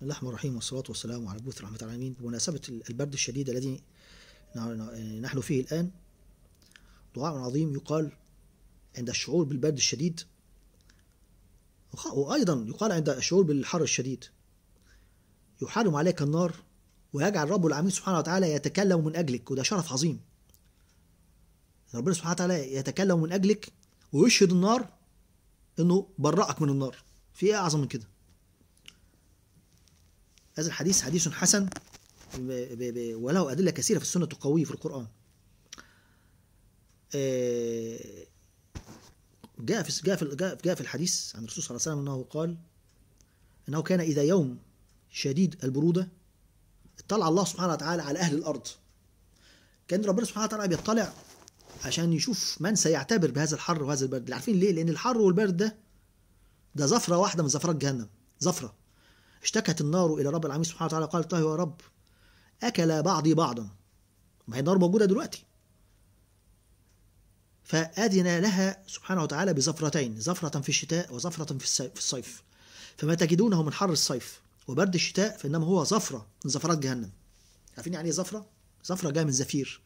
بسم الله الرحمن الرحيم والصلاة والسلام على البوث رحمة العالمين بمناسبة البرد الشديد الذي آه، نحن فيه الآن دعاء عظيم يقال عند الشعور بالبرد الشديد وأيضا يقال عند الشعور بالحر الشديد يحرم عليك النار ويجعل رب العالمين سبحانه وتعالى يتكلم من أجلك وده شرف عظيم ربنا سبحانه وتعالى يتكلم من أجلك ويشهد النار إنه برأك من النار في إيه أعظم من كده هذا الحديث حديث حسن وله أدلة كثيرة في السنة تقويه في القرآن آه، جاء في جاء في جاء في الحديث عن الرسول صلى الله عليه وسلم أنه قال أنه كان إذا يوم شديد البرودة اطلع الله سبحانه وتعالى على أهل الأرض كان ربنا سبحانه وتعالى بيطلع عشان يشوف من سيعتبر بهذا الحر وهذا البرد عارفين ليه لأن الحر والبرد ده ده زفرة واحدة من زفرات جهنم زفرة اشتكت النار إلى رب العالمين سبحانه وتعالى قالت له يا رب أكل بعضي بعضا ما هي النار موجودة دلوقتي فأذن لها سبحانه وتعالى بزفرتين زفرة في الشتاء وزفرة في الصيف فما تجدونه من حر الصيف وبرد الشتاء فإنما هو زفرة من زفرات جهنم عارفين يعني ايه زفرة؟ زفرة جاية من زفير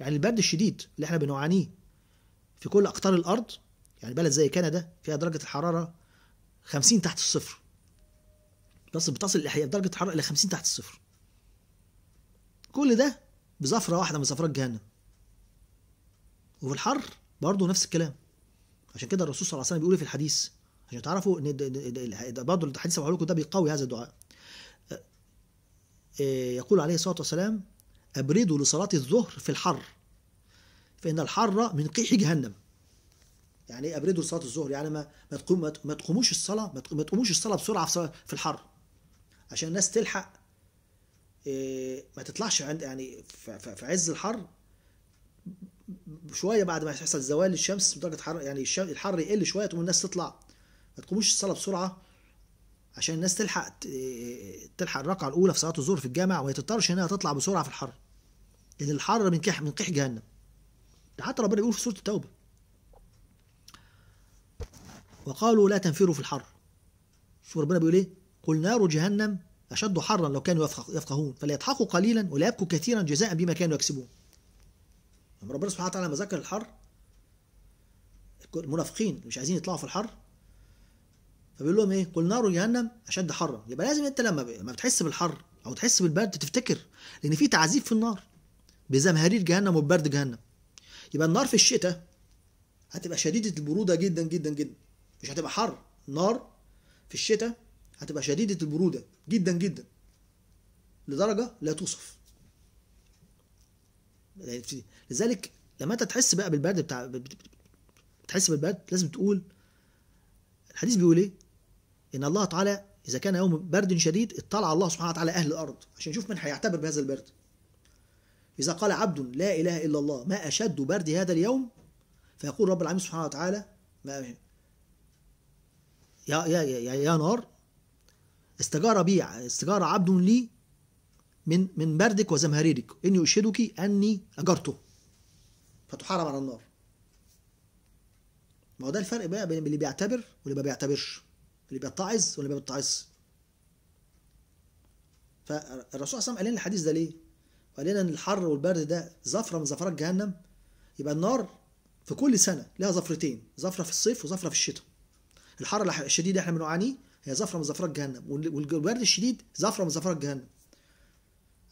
يعني البرد الشديد اللي احنا بنعانيه في كل أقطار الأرض يعني بلد زي كندا فيها درجة الحرارة 50 تحت الصفر بتصل بتصل الاحياء بدرجه حراره الى 50 تحت الصفر كل ده بزفره واحده من زفرات جهنم وفي الحر برضه نفس الكلام عشان كده الرسول صلى الله عليه وسلم بيقول في الحديث عشان تعرفوا ان برضه الحديث اللي لكم ده بيقوي هذا الدعاء آه، آه، يقول عليه الصلاه والسلام ابردوا لصلاه الظهر في الحر فان الحر من قيح جهنم يعني ايه ابردوا لصلاه الظهر يعني ما ما تقوموش الصلاه ما تقوموش الصلاه بسرعه في الحر عشان الناس تلحق آه، ما تطلعش عند يعني في عز الحر شويه بعد ما يحصل زوال الشمس درجه حر يعني الحر يقل شويه تقوم الناس تطلع ما تقوموش الصلاه بسرعه عشان الناس تلحق آه، تلحق الركعه الاولى في صلاه الظهر في الجامع وما تضطرش انها تطلع بسرعه في الحر لان الحر من كح من قيح جهنم ده حتى ربنا بيقول في سوره التوبه وقالوا لا تنفروا في الحر شوف ربنا بيقول ايه قل نار جهنم أشد حرا لو كانوا يفقهون فليضحكوا قليلا وليبكوا كثيرا جزاء بما كانوا يكسبون لما ربنا سبحانه وتعالى لما ذكر الحر المنافقين مش عايزين يطلعوا في الحر فبيقول لهم ايه قل نار جهنم اشد حرا يبقى لازم انت لما لما بتحس بالحر او تحس بالبرد تفتكر لان في تعذيب في النار بزمهرير جهنم وبرد جهنم يبقى النار في الشتاء هتبقى شديده البروده جدا جدا جدا مش هتبقى حر نار في الشتاء هتبقى شديدة البرودة جدا جدا لدرجة لا توصف يعني لذلك لما انت تحس بقى بالبرد بتاع بتحس بالبرد لازم تقول الحديث بيقول ايه؟ ان الله تعالى اذا كان يوم برد شديد اطلع الله سبحانه وتعالى اهل الارض عشان يشوف من هيعتبر بهذا البرد. اذا قال عبد لا اله الا الله ما اشد برد هذا اليوم فيقول رب العالمين سبحانه وتعالى ما يا يا يا, يا نار استجار بي استجار عبد لي من من بردك وزمهريرك إني أشهدك أني أجرته فتحارب على النار ما هو ده الفرق بقى بين اللي بيعتبر واللي ما بيعتبرش اللي بيتعظ واللي ما بيتعظش فالرسول صلى الله عليه وسلم قال لنا الحديث ده ليه؟ قال لنا ان الحر والبرد ده زفره من زفرات جهنم يبقى النار في كل سنه لها زفرتين زفره في الصيف وزفره في الشتاء الحر الشديد احنا بنعانيه هي زفرة من زفرات جهنم والبرد الشديد زفرة من زفرات جهنم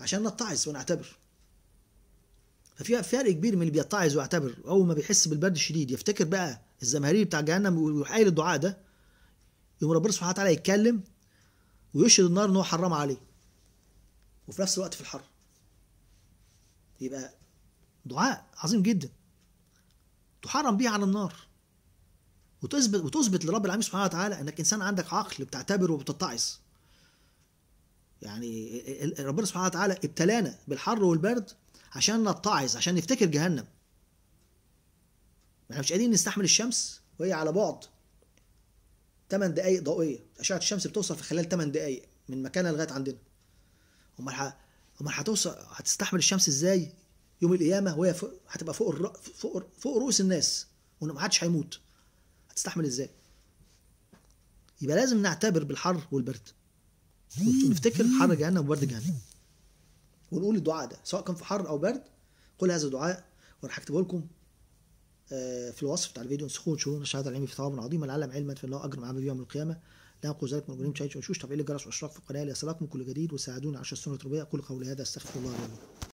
عشان نتعظ ونعتبر ففي فرق كبير من اللي بيتعظ ويعتبر اول ما بيحس بالبرد الشديد يفتكر بقى الزمهرير بتاع جهنم ويروح الدعاء ده يقوم ربنا سبحانه وتعالى يتكلم ويشهد النار ان هو حرام عليه وفي نفس الوقت في الحر يبقى دعاء عظيم جدا تحرم بيه على النار وتثبت وتثبت لرب العالمين سبحانه وتعالى انك انسان عندك عقل بتعتبر وبتتعظ يعني ربنا سبحانه وتعالى ابتلانا بالحر والبرد عشان نتعظ عشان نفتكر جهنم احنا مش قادرين نستحمل الشمس وهي على بعد 8 دقائق ضوئيه اشعه الشمس بتوصل في خلال 8 دقائق من مكانها لغايه عندنا امال امال هتوصل هتستحمل الشمس ازاي يوم القيامه وهي فوق... هتبقى فوق فوق فوق رؤوس الناس وما حدش هيموت تستحمل ازاي يبقى لازم نعتبر بالحر والبرد ونفتكر حر جهنم وبرد جهنم ونقول الدعاء ده سواء كان في حر او برد قل هذا دعاء وانا هكتبه لكم آه، في الوصف بتاع الفيديو انسخوه انشروه الشهادة العلمي في ثواب عظيم العلم علما فانه اجر معاه يوم القيامه لا اقول ذلك من جنون شيء وشوش تفعيل إيه الجرس واشراك في القناه ليصلكم كل جديد وساعدوني على السنه التربيه اقول قولي هذا استغفر الله العظيم